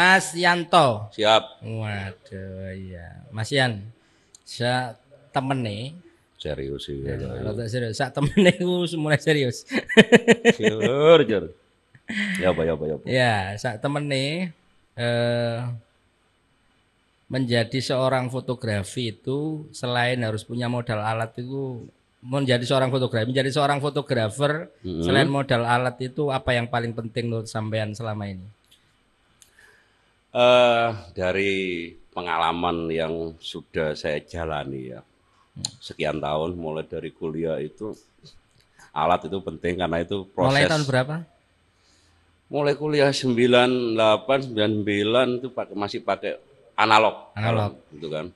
Mas Yanto. Siap. Waduh, iya. Mas Yan, saya temen nih. serius sih. Ya, rada serius. saya temen nih, mulai serius. Serius, jur. Ya, apa, ya, apa, ya, apa. Iya, ya, temen nih. eh menjadi seorang fotografi itu selain harus punya modal alat itu menjadi seorang fotografi, menjadi seorang fotografer mm -hmm. selain modal alat itu apa yang paling penting menurut sampean selama ini? Uh, dari pengalaman yang sudah saya jalani ya hmm. sekian tahun mulai dari kuliah itu alat itu penting karena itu proses. Mulai tahun berapa? Mulai kuliah 98 99 itu pakai masih pakai analog. Analog gitu kan.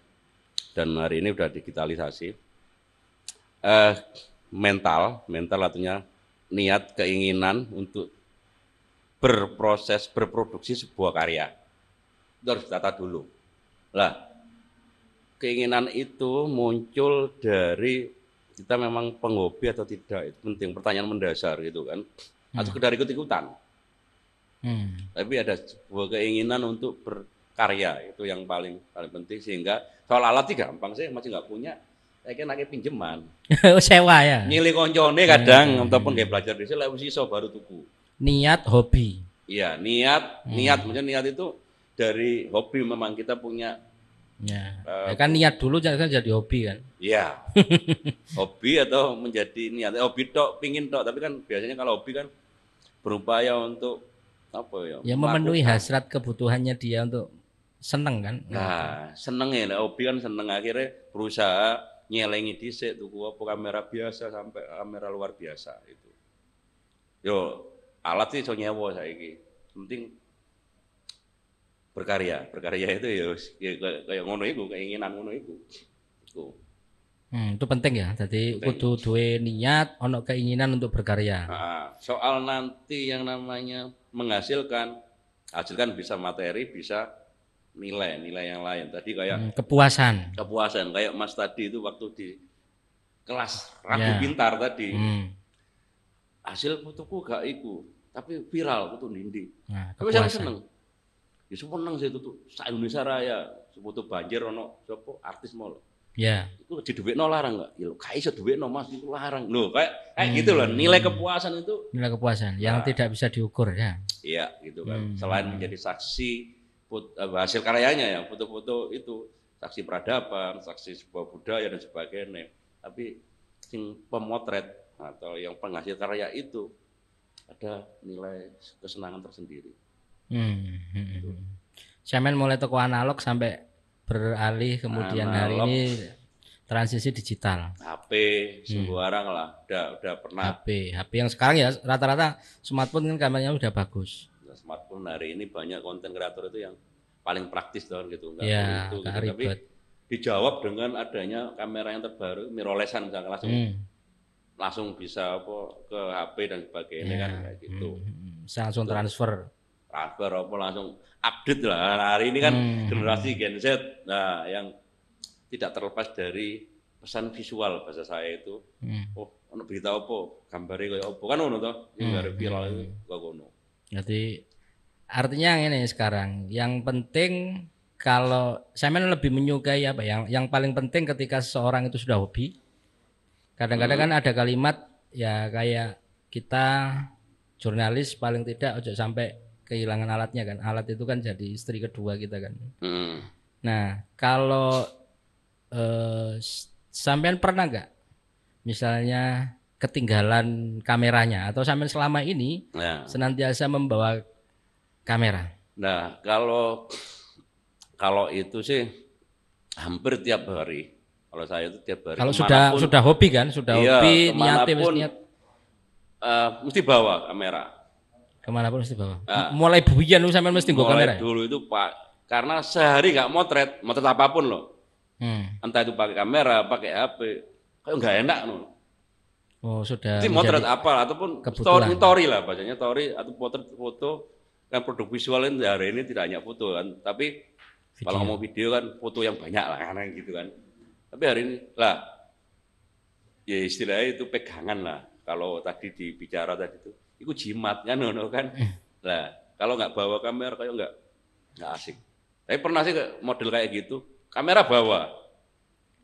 Dan hari ini sudah digitalisasi. Eh mental, mental artinya niat, keinginan untuk berproses, berproduksi sebuah karya itu harus ditata dulu. Lah, keinginan itu muncul dari kita memang penghobi atau tidak itu penting pertanyaan mendasar gitu kan hmm. atau sekedar ikut ikutan hmm. tapi ada sebuah keinginan untuk berkarya itu yang paling paling penting sehingga soal alat sih gampang sih masih nggak punya saya kira nake pinjaman. Oh, sewa ya nyili koncone kadang hmm. ataupun kayak belajar di sini lewat baru tuku niat hobi iya niat hmm. niat maksudnya niat itu dari hobi memang kita punya ya, uh, kan niat dulu kan jadi hobi kan ya hobi atau menjadi niat hobi tok pingin tok tapi kan biasanya kalau hobi kan berupaya untuk apa ya ya memenuhi hasrat kebutuhannya dia untuk seneng kan nah seneng ya nah, hobi kan seneng akhirnya berusaha nyelengi dhisik tuku apa kamera biasa sampai kamera luar biasa itu yo alat sih so nyewa saiki penting berkarya berkarya itu ya, ya kayak ngono itu keinginan ngono itu. Hmm, itu penting ya. Jadi penting. kudu duwe niat, ono keinginan untuk berkarya. Nah, soal nanti yang namanya menghasilkan, hasilkan bisa materi, bisa nilai, nilai yang lain. Tadi kayak hmm, kepuasan. Kepuasan kayak Mas tadi itu waktu di kelas ragu yeah. pintar tadi. Hmm. Hasil fotoku gak iku, tapi viral itu nindi. Nah, tapi saya seneng. Ya seneng sih ya, sak Indonesia raya, foto banjir ono sapa artis mau. Ya. Itu di duit no larang nggak? Ya lo kayak iso duit no mas itu larang. Loh kayak kayak hmm. gitu loh nilai kepuasan itu. Nilai kepuasan yang nah. tidak bisa diukur ya. Iya gitu kan. Hmm. Selain menjadi saksi put, eh, hasil karyanya ya foto-foto itu saksi peradaban, saksi sebuah budaya dan sebagainya. Tapi sing pemotret atau yang penghasil karya itu ada nilai kesenangan tersendiri. Hmm, hmm, hmm. Cemen mulai toko analog sampai beralih kemudian analog, hari ini transisi digital. HP sembarang hmm. lah, udah udah pernah. HP, HP yang sekarang ya rata-rata smartphone kan kameranya udah bagus. Nah, smartphone hari ini banyak konten kreator itu yang paling praktis dong kan gitu, nggak? ya, itu, gitu. Ribet. tapi dijawab dengan adanya kamera yang terbaru, mirrorlessan misalnya langsung hmm. langsung bisa apa ke HP dan sebagainya ya. kan kayak gitu. Hmm. hmm langsung transfer kabar apa langsung update lah. Nah, hari ini kan hmm. generasi Gen Z nah yang tidak terlepas dari pesan visual bahasa saya itu. Hmm. Oh, ono berita apa, gambari kayak apa kan ono toh, yang hmm. viral itu gak hmm. ono. Jadi artinya ini sekarang yang penting kalau saya lebih menyukai apa ya, yang yang paling penting ketika seseorang itu sudah hobi kadang-kadang hmm. kan ada kalimat ya kayak kita jurnalis paling tidak ojo sampai kehilangan alatnya kan. Alat itu kan jadi istri kedua kita kan. Hmm. Nah, kalau eh, sampean pernah nggak misalnya ketinggalan kameranya atau sampean selama ini nah. senantiasa membawa kamera? Nah, kalau kalau itu sih hampir tiap hari. Kalau saya itu tiap hari. Kalau sudah sudah hobi kan, sudah iya, hobi niatnya niat. Uh, mesti bawa kamera. Kemana pun mesti bawa. Uh, mulai buian lu sampai mesti gue kamera. Dulu itu pak, karena sehari nggak motret, motret apapun loh. Hmm. Entah itu pakai kamera, pakai HP, kayak nggak enak loh. Oh sudah. Jadi motret apa ataupun story, story lah bacanya story atau potret foto kan produk visual ini hari ini tidak hanya foto kan, tapi video. kalau mau video kan foto yang banyak lah kan gitu kan. Tapi hari ini lah ya istilahnya itu pegangan lah. Kalau tadi dibicara tadi itu itu jimat kan no, kan eh. lah kalau nggak bawa kamera kayak nggak nggak asik tapi pernah sih model kayak gitu kamera bawa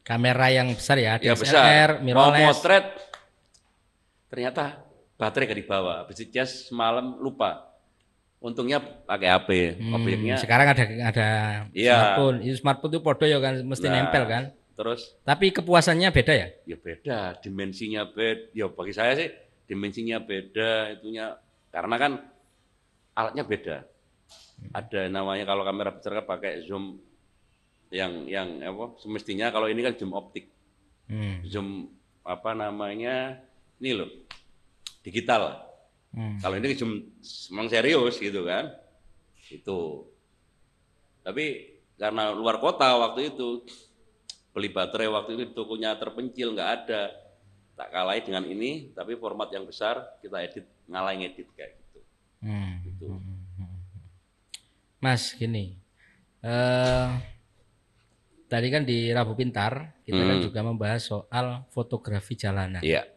kamera yang besar ya DSLR ya besar. mau motret ternyata baterai gak dibawa besi jas malam lupa untungnya pakai HP hmm, objeknya sekarang ada ada iya. smartphone itu smartphone itu podo ya kan mesti nah, nempel kan terus tapi kepuasannya beda ya ya beda dimensinya beda ya bagi saya sih dimensinya beda itunya karena kan alatnya beda ada namanya kalau kamera besar kan pakai zoom yang yang apa semestinya kalau ini kan zoom optik hmm. zoom apa namanya ini loh digital hmm. kalau ini zoom memang serius gitu kan itu tapi karena luar kota waktu itu beli baterai waktu itu tokonya terpencil nggak ada tak kalahi dengan ini tapi format yang besar kita edit ngalah ngedit kayak gitu hmm. gitu hmm, hmm, hmm, mas gini uh, tadi kan di Rabu Pintar kita kan hmm. kan juga membahas soal fotografi jalanan Iya.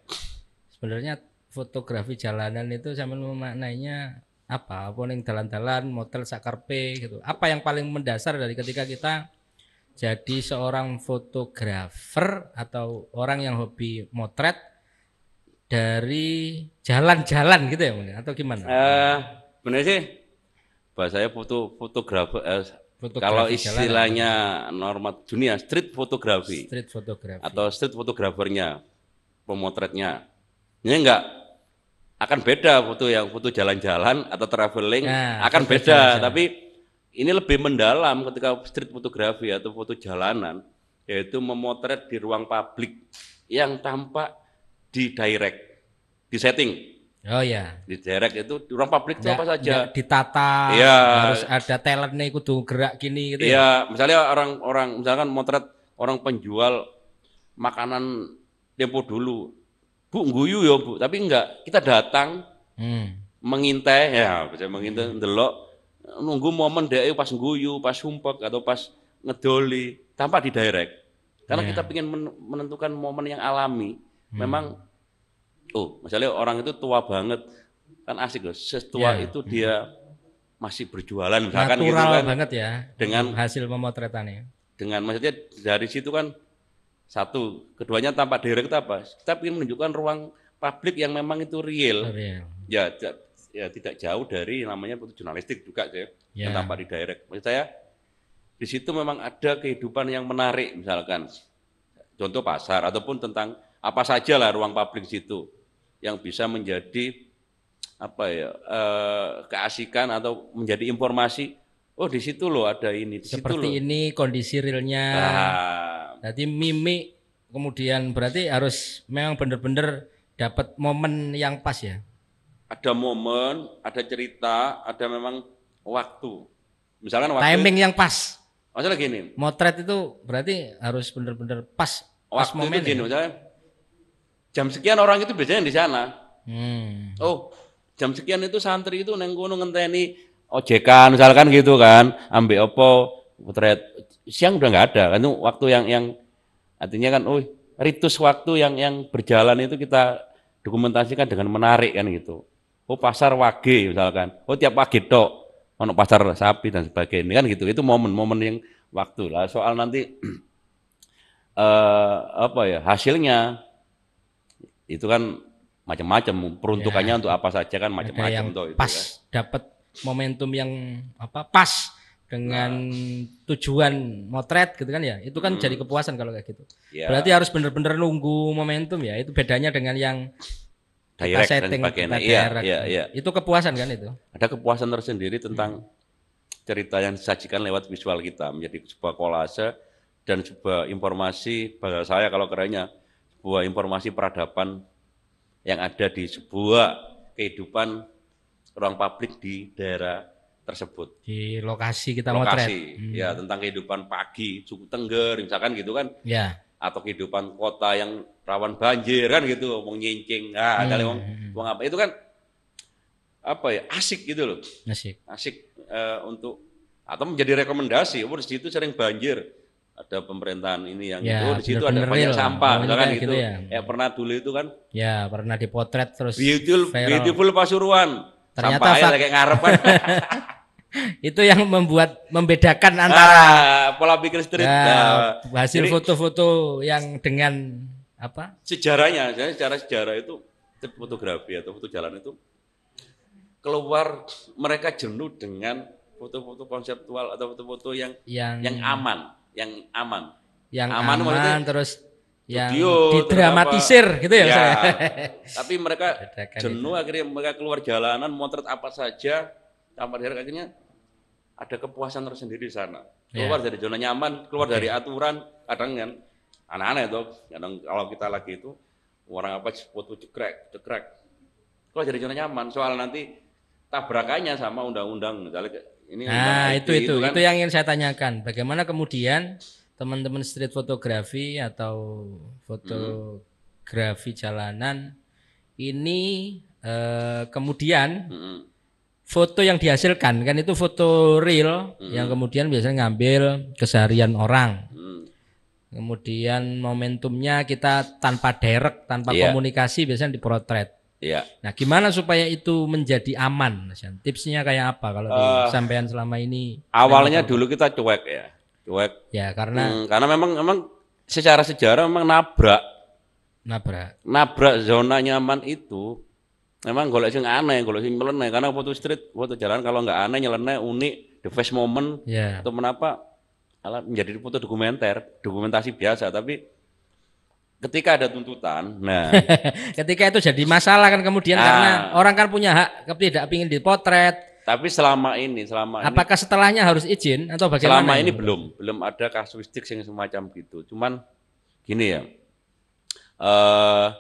sebenarnya fotografi jalanan itu sama memaknainya apa apa yang jalan jalan motel sakarpe gitu apa yang paling mendasar dari ketika kita jadi seorang fotografer atau orang yang hobi motret dari jalan-jalan gitu ya mungkin ya? atau gimana? Eh, benar sih. saya foto fotografer eh, kalau istilahnya normat dunia street photography. street photography. atau street fotografernya pemotretnya ini enggak akan beda foto yang foto jalan-jalan atau traveling nah, akan beda jalan -jalan. tapi ini lebih mendalam ketika street fotografi atau foto jalanan yaitu memotret di ruang publik yang tampak di direct di setting oh ya di direct itu di ruang publik nggak, apa saja ditata ya, harus ada talentnya ikut gerak gini gitu ya, ya. misalnya orang-orang misalkan motret orang penjual makanan tempo dulu bu guyu ya bu tapi enggak kita datang hmm. mengintai ya bisa mengintai hmm. delok nunggu momen dia pas guyu, pas humpek atau pas ngedoli tanpa direct. Karena yeah. kita ingin menentukan momen yang alami. Hmm. Memang oh, misalnya orang itu tua banget kan asik loh. Setua yeah. itu hmm. dia masih berjualan misalkan gitu Natural gitu kan. banget ya. Dengan hasil pemotretannya. Dengan maksudnya dari situ kan satu, keduanya tanpa direct apa? Kita ingin menunjukkan ruang publik yang memang itu real. real. Ya, ya tidak jauh dari namanya jurnalistik juga ya, yeah. tanpa direct. Maksud saya di situ memang ada kehidupan yang menarik misalkan contoh pasar ataupun tentang apa saja lah ruang publik situ yang bisa menjadi apa ya eh, keasikan atau menjadi informasi oh di situ loh ada ini di seperti situ ini loh. kondisi realnya nah. jadi mimik kemudian berarti harus memang benar-benar dapat momen yang pas ya ada momen, ada cerita, ada memang waktu. Misalkan waktu timing yang pas. Masalah gini. Motret itu berarti harus benar-benar pas. Pas waktu momen. Itu gini, ya? jam sekian orang itu biasanya di sana. Hmm. Oh, jam sekian itu santri itu neng gunung ngenteni ojekan misalkan gitu kan, ambil opo motret. Siang udah nggak ada kan itu waktu yang yang artinya kan oh ritus waktu yang yang berjalan itu kita dokumentasikan dengan menarik kan gitu. Oh pasar wage misalkan. Oh tiap pagi tok. Ono pasar sapi dan sebagainya kan gitu. Itu momen-momen yang waktu lah. Soal nanti eh, apa ya hasilnya itu kan macam-macam peruntukannya ya, untuk apa saja kan macam-macam tuh. Itu, pas ya. Kan. dapat momentum yang apa pas dengan nah. tujuan motret gitu kan ya itu kan hmm. jadi kepuasan kalau kayak gitu ya. berarti harus benar-benar nunggu momentum ya itu bedanya dengan yang direct kita setting, dan sebagainya. Iya, iya, iya. Itu kepuasan kan itu? Ada kepuasan tersendiri tentang hmm. cerita yang disajikan lewat visual kita menjadi sebuah kolase dan sebuah informasi bahasa saya kalau kerennya sebuah informasi peradaban yang ada di sebuah kehidupan ruang publik di daerah tersebut di lokasi kita lokasi motret. ya hmm. tentang kehidupan pagi suku tengger misalkan gitu kan ya atau kehidupan kota yang rawan banjir kan gitu mau nyincing ah ada hmm. uang hmm, hmm. apa itu kan apa ya asik gitu loh asik asik uh, untuk atau menjadi rekomendasi oh di situ sering banjir ada pemerintahan ini yang ya, itu di situ ada banyak sampah kan gitu, gitu ya. ya pernah dulu itu kan ya pernah dipotret terus beautiful viral. beautiful Pasuruan ternyata sampah kayak ngarep kan itu yang membuat membedakan antara ah, pola pikir street nah, hasil foto-foto yang dengan apa? Sejarahnya, secara sejarah itu fotografi atau foto jalan itu keluar mereka jenuh dengan foto-foto konseptual atau foto-foto yang, yang yang aman, yang aman. Yang aman, aman terus yang studio, didramatisir gitu ya, ya Tapi mereka Bedakan jenuh itu. akhirnya mereka keluar jalanan motret apa saja tanpa diharap akhirnya ada kepuasan tersendiri di sana. Iya. Keluar ya. dari zona nyaman, keluar okay. dari aturan, kadang kan Aneh-aneh tuh, kadang ya kalau kita lagi itu orang apa foto cekrek, cekrek. Kalau jadi zona nyaman, soal nanti tabrakannya sama undang-undang misalnya ini nah itu itu itu, kan. itu yang ingin saya tanyakan bagaimana kemudian teman-teman street fotografi atau fotografi hmm. jalanan ini eh, kemudian hmm. foto yang dihasilkan kan itu foto real hmm. yang kemudian biasanya ngambil keseharian orang hmm. Kemudian momentumnya kita tanpa derek, tanpa yeah. komunikasi biasanya dipotret. Iya. Yeah. Nah, gimana supaya itu menjadi aman, Tipsnya kayak apa kalau uh, sampean selama ini? Awalnya dulu kita cuek ya, cuek. Ya karena hmm, karena memang memang secara sejarah memang nabrak. Nabrak. Nabrak zona nyaman itu memang golek sing aneh, golek sing nyeleneh karena foto street, foto jalan kalau nggak aneh nyeleneh unik, the first moment yeah. atau kenapa Alat menjadi foto dokumenter, dokumentasi biasa, tapi ketika ada tuntutan, nah ketika itu jadi masalah kan kemudian nah, karena orang kan punya hak tidak ingin dipotret. Tapi selama ini, selama apakah setelahnya harus izin atau bagaimana? Selama ini belum, belum ada kasuistik yang semacam gitu. Cuman gini ya, uh,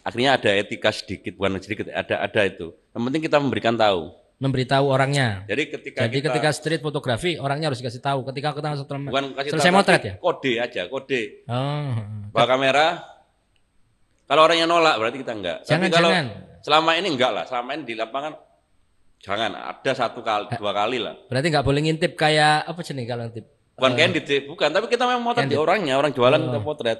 akhirnya ada etika sedikit, bukan sedikit, ada ada itu. Yang penting kita memberikan tahu memberitahu orangnya. Jadi ketika Jadi kita, ketika street fotografi orangnya harus dikasih tahu. Ketika kita bukan kasih selesai tahu, motret ya. Kode aja, kode. Oh. Bawa kamera. Kalau orangnya nolak berarti kita enggak. Jangan, Tapi kalau jangan. selama ini enggak lah. Selama ini di lapangan jangan ada satu kali eh. dua kali lah. Berarti enggak boleh ngintip kayak apa sih kalau ngintip? Bukan uh, eh. candid sih, bukan. Tapi kita memang motret di orangnya, orang jualan oh. kita potret.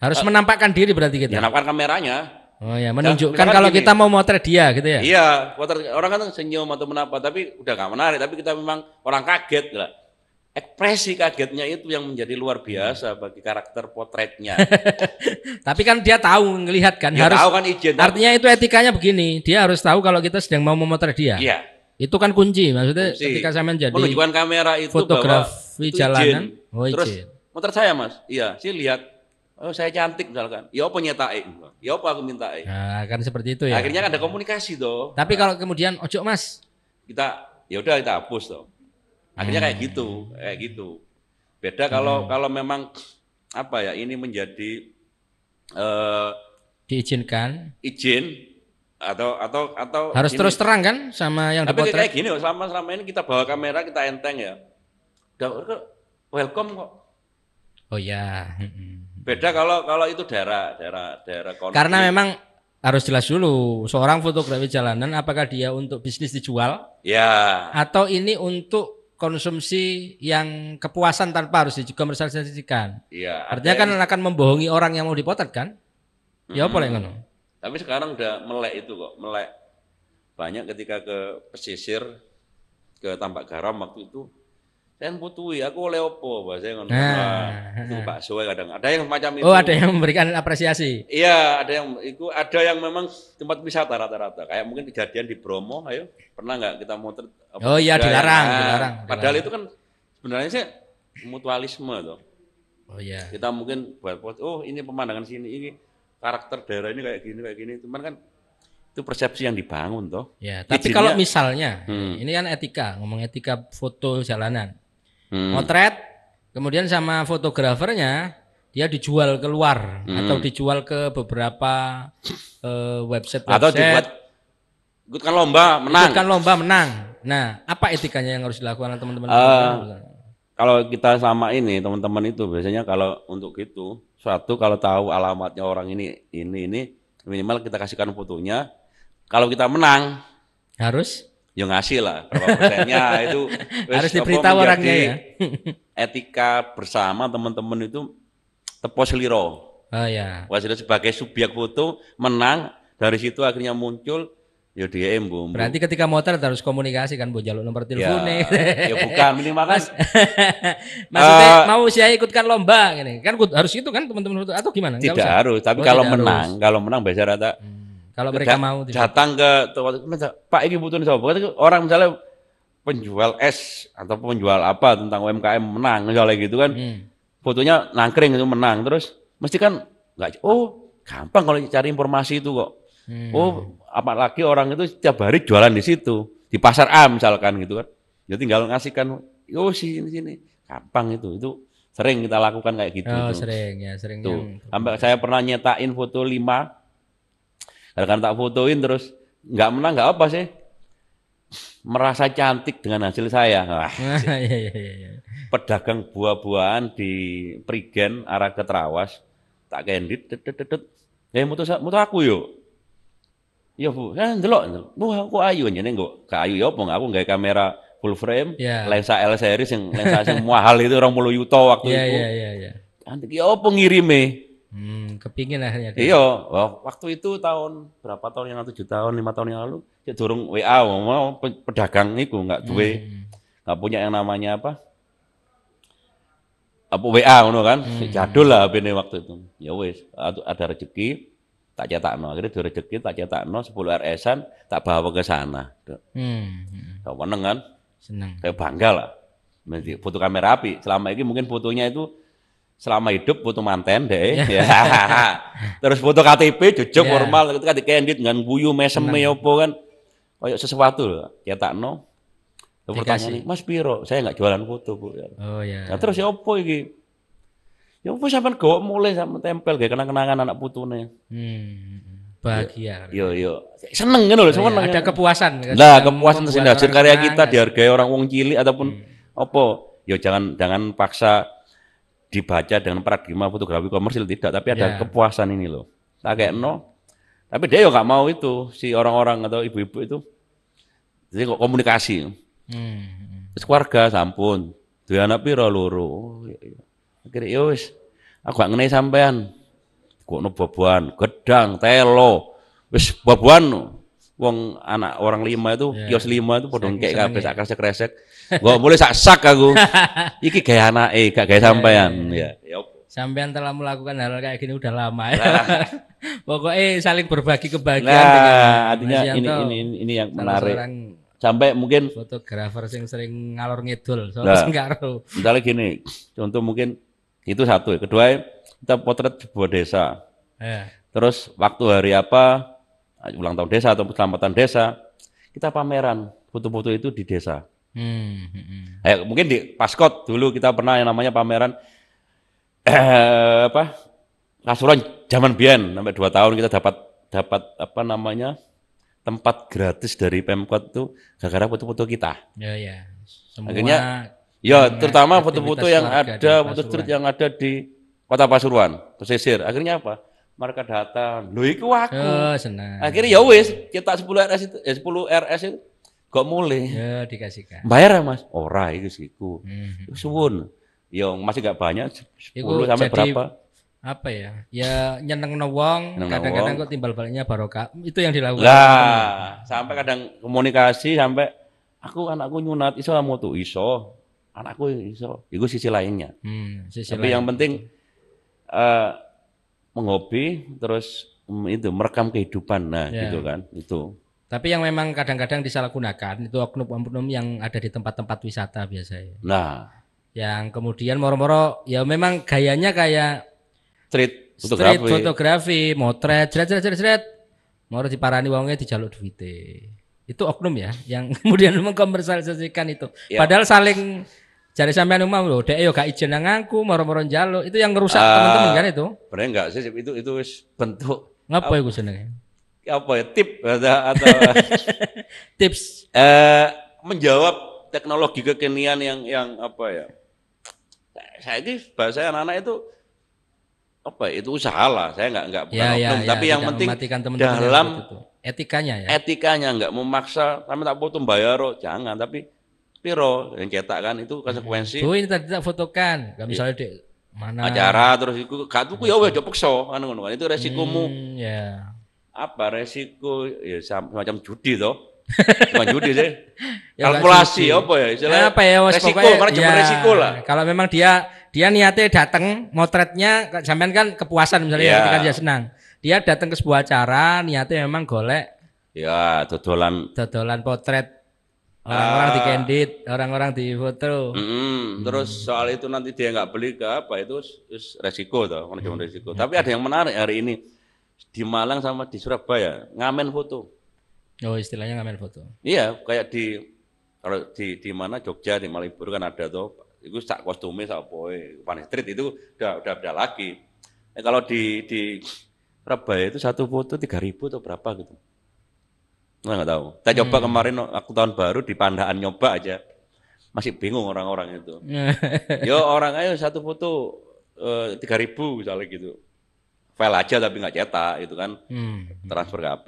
Harus eh. menampakkan diri berarti kita. Menampakkan kameranya. Oh ya, menunjukkan ya, kalau gini, kita mau motret dia gitu ya. Iya, motret orang kan senyum atau menapa, tapi udah gak menarik, tapi kita memang orang kaget lah. Ekspresi kagetnya itu yang menjadi luar biasa hmm. bagi karakter potretnya. tapi kan dia tahu melihat kan, dia harus tahu kan izin. Artinya itu etikanya begini, dia harus tahu kalau kita sedang mau memotret dia. Iya. Itu kan kunci, maksudnya kunci. ketika saya menjadi Penunjukan kamera itu fotografi bahwa itu jalanan, izin. Oh, Terus motret saya, Mas. Iya, sih lihat Oh saya cantik misalkan. Ya apa nyetake? Ya apa aku minta? E? Nah, kan seperti itu ya. Akhirnya kan ada komunikasi tuh. Tapi nah, kalau kemudian ojo mas. Kita ya udah kita hapus tuh. Akhirnya hmm. kayak gitu, kayak gitu. Beda kalau hmm. kalau memang apa ya ini menjadi uh, diizinkan izin atau atau atau harus ini. terus terang kan sama yang tapi kayak gini selama selama ini kita bawa kamera kita enteng ya udah welcome kok oh ya Beda kalau kalau itu daerah daerah daerah konflik. Karena memang harus jelas dulu seorang fotografi jalanan apakah dia untuk bisnis dijual? Ya. Atau ini untuk konsumsi yang kepuasan tanpa harus dikomersialisasikan. Iya. Artinya kan yang... akan membohongi orang yang mau dipotret kan? Hmm. Ya boleh ngono? Tapi sekarang udah melek itu kok, melek. Banyak ketika ke pesisir ke Tambak Garam waktu itu saya butuhi, aku oleh opo, bah. Saya ngomong, Nah, itu pak Soe ya kadang. Ada yang macam oh, itu. Oh, ada yang memberikan apresiasi. Iya, ada yang itu ada yang memang tempat wisata rata-rata. Kayak mungkin kejadian di Bromo, ayo. Pernah nggak kita mau Oh iya, dilarang, nah, dilarang. Padahal dilarang. itu kan sebenarnya sih mutualisme tuh. Oh iya. Kita mungkin buat oh ini pemandangan sini ini karakter daerah ini kayak gini kayak gini. Cuman kan itu persepsi yang dibangun toh. Ya, tapi Izinnya, kalau misalnya hmm. ini kan etika, ngomong etika foto jalanan hmm. motret kemudian sama fotografernya dia dijual keluar hmm. atau dijual ke beberapa uh, eh, website, website atau dibuat ikutkan lomba menang ikutkan lomba menang nah apa etikanya yang harus dilakukan teman-teman uh, kalau kita sama ini teman-teman itu biasanya kalau untuk itu suatu kalau tahu alamatnya orang ini ini ini minimal kita kasihkan fotonya kalau kita menang harus ya ngasih lah berapa persennya itu harus diberitahu orangnya ya etika bersama teman-teman itu tepo seliro oh ya wasilah sebagai subjek foto menang dari situ akhirnya muncul ya dia embo berarti ketika motor harus komunikasi kan bu jalur nomor ya, telepon ya, ya bukan makan Mas, maksudnya uh, mau saya ikutkan lomba gini kan harus itu kan teman-teman atau gimana tidak harus tapi oh, kalau menang harus. kalau menang biasa rata hmm kalau mereka mau datang ke Pak ini butuh sapa? Orang misalnya penjual es atau penjual apa tentang UMKM menang misalnya gitu kan. Hmm. Fotonya nangkring itu menang terus mesti kan nggak oh gampang kalau cari informasi itu kok. Hmm. Oh, apalagi orang itu setiap hari jualan di situ, di pasar A misalkan gitu kan. jadi ya tinggal ngasihkan oh sini sini. Gampang itu. Itu sering kita lakukan kayak gitu. Oh, sering ya, sering. Tuh. Yang... Sampai saya pernah nyetain foto lima. Karena kan tak fotoin terus nggak menang nggak apa sih. Merasa cantik dengan hasil saya. Wah, iya, iya, iya, Pedagang buah-buahan di Prigen arah ke Terawas tak kendit tetetetet. Eh mutu mutu aku yuk. Iya bu, kan delok, bu aku ayu aja nih kok, ke ayu ya aku nggak kamera full frame, yeah. lensa L series yang lensa yang mahal itu orang mulu yuto waktu yeah, itu. Iya iya iya. Antik ya apa ngirime? Hmm, kepingin akhirnya. Iya, waktu itu tahun berapa tahun yang lalu, tujuh tahun, lima tahun yang lalu, ya dorong WA, mau pedagang itu nggak duwe, hmm. nggak punya yang namanya apa, apa WA ngono kan, hmm. jadul lah ini waktu itu. Ya wes, ada rezeki, tak no Akhirnya dua rezeki tak no sepuluh RS-an tak bawa ke sana. Hmm. Kau hmm. ya, meneng kan? Seneng. Kayak bangga lah. Foto kamera api. Selama ini mungkin fotonya itu selama hidup butuh manten deh iya. ya. terus foto KTP cocok yeah. normal itu kan dikendit dengan guyu mesem meyopo kan kayak sesuatu loh tak no pertanyaan Mas Piro saya nggak jualan foto bu ya. oh ya yeah. nah, terus ya opo ini. ya opo sampean gowok mulai sama tempel kayak kenang-kenangan anak putune hmm. bahagia yo yo seneng kan loh iya, seneng ada ya. kepuasan lah kepuasan hasil karya kita dihargai orang wong cilik ataupun hmm. opo yo jangan jangan paksa dibaca dengan paradigma fotografi komersil tidak, tapi ada yeah. kepuasan ini loh. Tak kayak no. Tapi dia juga nggak mau itu si orang-orang atau ibu-ibu itu. Jadi kok komunikasi. Hmm. Terus keluarga sampun, dua anak piro loro. Akhirnya yo ya wis aku gak ngenai sampean. Kok no gedang, telo. Wis babuan wong anak orang lima itu yeah. kios lima itu podong kayak kabeh sak kresek kresek gak boleh sak sak aku iki gaya anak eh gak gaya ya, sampean ya yeah. Ya, ya, sampean telah melakukan hal, kayak gini udah lama ya nah. pokoknya saling berbagi kebahagiaan nah, artinya ini, ini, ini ini yang menarik sampai mungkin fotografer yang sering ngalor ngidul soalnya nah, ngaruh misalnya gini contoh mungkin itu satu kedua kita potret sebuah desa yeah. terus waktu hari apa ulang tahun desa atau keselamatan desa, kita pameran foto-foto itu di desa. Hmm. Eh, mungkin di Paskot dulu kita pernah yang namanya pameran eh, apa kasuran zaman Bian sampai dua tahun kita dapat dapat apa namanya tempat gratis dari Pemkot itu gara-gara foto-foto kita. Ya ya. Semua Akhirnya ya terutama foto-foto yang ada foto street yang ada di Kota Pasuruan, pesisir. Akhirnya apa? mereka datang. Lho iku aku. Oh, senang. Akhirnya ya wis, cetak 10 RS itu, ya 10 RS itu kok mulai. Ya dikasihkan. Bayar ya Mas? Ora iku mm Hmm. Suwun. Ya masih gak banyak 10 sampai jadi, berapa? Apa ya? Ya nyeneng nawang, kadang-kadang kok timbal baliknya barokah. Itu yang dilakukan. Lah, sampai kadang komunikasi sampai aku anakku nyunat iso mau tuh iso. Anakku iso. Itu sisi lainnya. Hmm, sisi Tapi lain. yang penting uh, menghobi terus mm, itu merekam kehidupan nah ya. gitu kan itu tapi yang memang kadang-kadang disalahgunakan itu oknum-oknum yang ada di tempat-tempat wisata biasanya. Nah, yang kemudian moro-moro ya memang gayanya kayak street fotografi, street fotografi motret, jret jret jret jret. Moro diparani wonge dijaluk duwite. Itu oknum ya yang kemudian mengkomersialisasikan itu. Ya. Padahal saling jadi sampean umam loh, deh yo gak izin ngangku, aku, moro-moro jalo, Itu yang ngerusak uh, teman-teman kan itu? Bener enggak sih itu itu bentuk ngapa Gus seneng? Apa ya tip atau, atau tips eh menjawab teknologi kekinian yang yang apa ya? Saya ini bahasa anak-anak itu apa ya? itu usaha lah saya nggak nggak ya, ya, ya, tapi ya, yang penting teman -teman dalam itu. etikanya ya etikanya nggak memaksa tapi tak butuh bayar oh, jangan tapi piro yang cetak kan itu konsekuensi. Tuh ini tadi tak fotokan, gak iya. misalnya di mana acara terus itu kartu ku ya wes ojo so kan ngono kan itu resikomu. Hmm, ya. Apa resiko ya semacam judi toh. Bukan judi sih. ya, Kalkulasi judi. apa ya? Istilahnya apa ya? Wos, resiko, pokoknya, cuma ya, resiko lah. Kalau memang dia dia niatnya datang, motretnya sampean kan kepuasan misalnya yeah. Ya. ketika dia senang. Dia datang ke sebuah acara, niatnya memang golek. Ya, dodolan. Dodolan potret Orang-orang uh, ah. di candid, orang-orang di foto. Mm, terus soal itu nanti dia nggak beli ke apa itu is resiko toh, kan manajemen resiko. Tapi ada yang menarik hari ini di Malang sama di Surabaya ngamen foto. Oh istilahnya ngamen foto. Iya kayak di kalau di di mana Jogja di Malibu kan ada tuh itu sak kostume sak poe street itu udah udah beda lagi. Eh, kalau di di Surabaya itu satu foto tiga ribu atau berapa gitu. Nah, nggak tahu. Kita coba hmm. kemarin aku tahun baru di Pandaan nyoba aja. Masih bingung orang-orang itu. Yo orang ayo satu foto eh, tiga uh, ribu misalnya gitu. File aja tapi nggak cetak itu kan. Hmm. Transfer ke HP,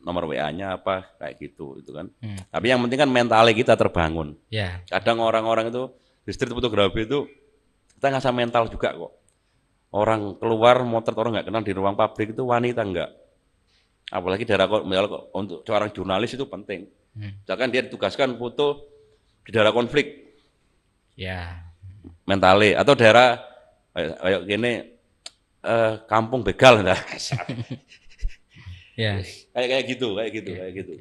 nomor WA-nya apa kayak gitu itu kan. Hmm. Tapi yang penting kan mentalnya kita terbangun. Yeah. Kadang orang-orang itu di street fotografi itu kita nggak sama mental juga kok. Orang keluar motor orang nggak kenal di ruang pabrik itu wanita nggak apalagi daerah untuk seorang jurnalis itu penting. Hmm. Misalkan dia ditugaskan foto di daerah konflik. Ya. Mentale atau daerah kayak gini eh, kampung begal nah. ya. Kayak kayak gitu, kayak gitu, ya. kayak gitu.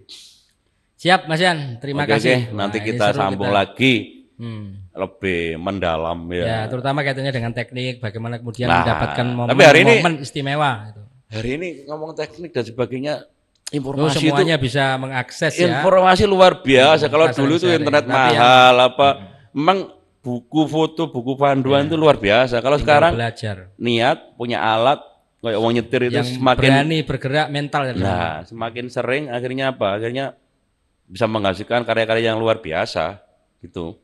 Siap Mas Yan, terima okay, kasih. Okay. nanti nah, kita sambung kita. lagi hmm. lebih mendalam ya. ya. terutama kaitannya dengan teknik bagaimana kemudian nah, mendapatkan momen, tapi hari ini, momen istimewa gitu hari ini ngomong teknik dan sebagainya informasi oh, semuanya itu, bisa mengakses ya. Informasi luar biasa. Hmm, Kalau dulu itu internet Tapi ya. mahal yang, apa hmm, hmm. memang buku foto, buku panduan ya. itu luar biasa. Kalau Tinggal sekarang belajar. niat, punya alat kayak uang nyetir itu yang semakin berani bergerak mental ya. Nah, semakin sering akhirnya apa? Akhirnya bisa menghasilkan karya-karya yang luar biasa gitu.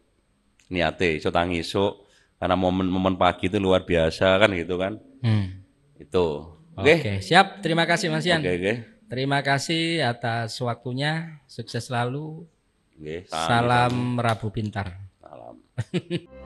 Niate iso tangi iso karena momen-momen pagi itu luar biasa kan gitu kan. Hmm. Itu Oke, okay. okay, siap. Terima kasih Mas Yan. Okay, okay. Terima kasih atas waktunya. Sukses selalu. Okay, salam, salam Rabu Pintar. Salam.